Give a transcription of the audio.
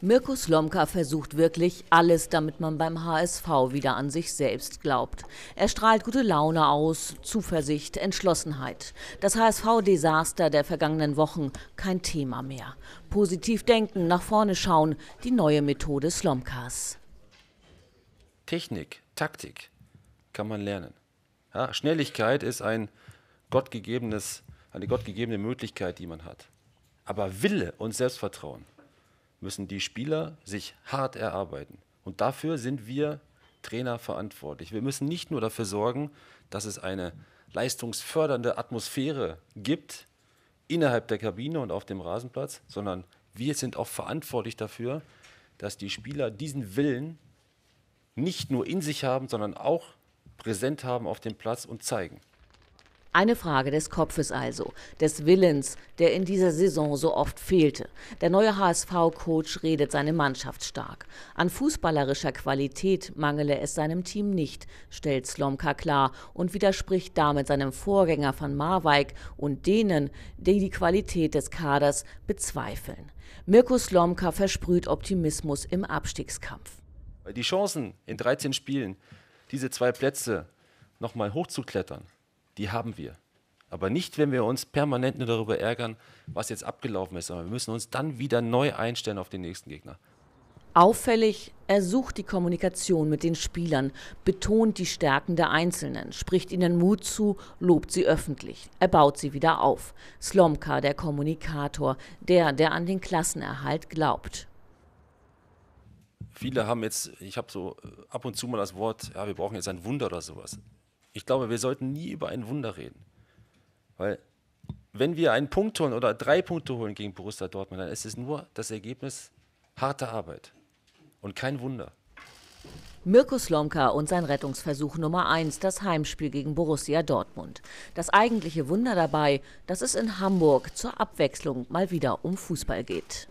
Mirko Slomka versucht wirklich alles, damit man beim HSV wieder an sich selbst glaubt. Er strahlt gute Laune aus, Zuversicht, Entschlossenheit. Das HSV-Desaster der vergangenen Wochen kein Thema mehr. Positiv denken, nach vorne schauen, die neue Methode Slomkas. Technik, Taktik kann man lernen. Ja, Schnelligkeit ist ein gottgegebenes, eine gottgegebene Möglichkeit, die man hat. Aber Wille und Selbstvertrauen müssen die Spieler sich hart erarbeiten. Und dafür sind wir Trainer verantwortlich. Wir müssen nicht nur dafür sorgen, dass es eine leistungsfördernde Atmosphäre gibt innerhalb der Kabine und auf dem Rasenplatz, sondern wir sind auch verantwortlich dafür, dass die Spieler diesen Willen nicht nur in sich haben, sondern auch präsent haben auf dem Platz und zeigen. Eine Frage des Kopfes also, des Willens, der in dieser Saison so oft fehlte. Der neue HSV-Coach redet seine Mannschaft stark. An fußballerischer Qualität mangele es seinem Team nicht, stellt Slomka klar und widerspricht damit seinem Vorgänger von Marwijk und denen, die die Qualität des Kaders bezweifeln. Mirko Slomka versprüht Optimismus im Abstiegskampf. Die Chancen in 13 Spielen, diese zwei Plätze nochmal hochzuklettern, die haben wir. Aber nicht, wenn wir uns permanent nur darüber ärgern, was jetzt abgelaufen ist, sondern wir müssen uns dann wieder neu einstellen auf den nächsten Gegner. Auffällig, er sucht die Kommunikation mit den Spielern, betont die Stärken der Einzelnen, spricht ihnen Mut zu, lobt sie öffentlich. Er baut sie wieder auf. Slomka, der Kommunikator, der, der an den Klassenerhalt glaubt. Viele haben jetzt, ich habe so äh, ab und zu mal das Wort, ja, wir brauchen jetzt ein Wunder oder sowas. Ich glaube, wir sollten nie über ein Wunder reden. Weil wenn wir einen Punkt holen oder drei Punkte holen gegen Borussia Dortmund, dann ist es nur das Ergebnis harter Arbeit und kein Wunder. Mirko Slomka und sein Rettungsversuch Nummer 1, das Heimspiel gegen Borussia Dortmund. Das eigentliche Wunder dabei, dass es in Hamburg zur Abwechslung mal wieder um Fußball geht.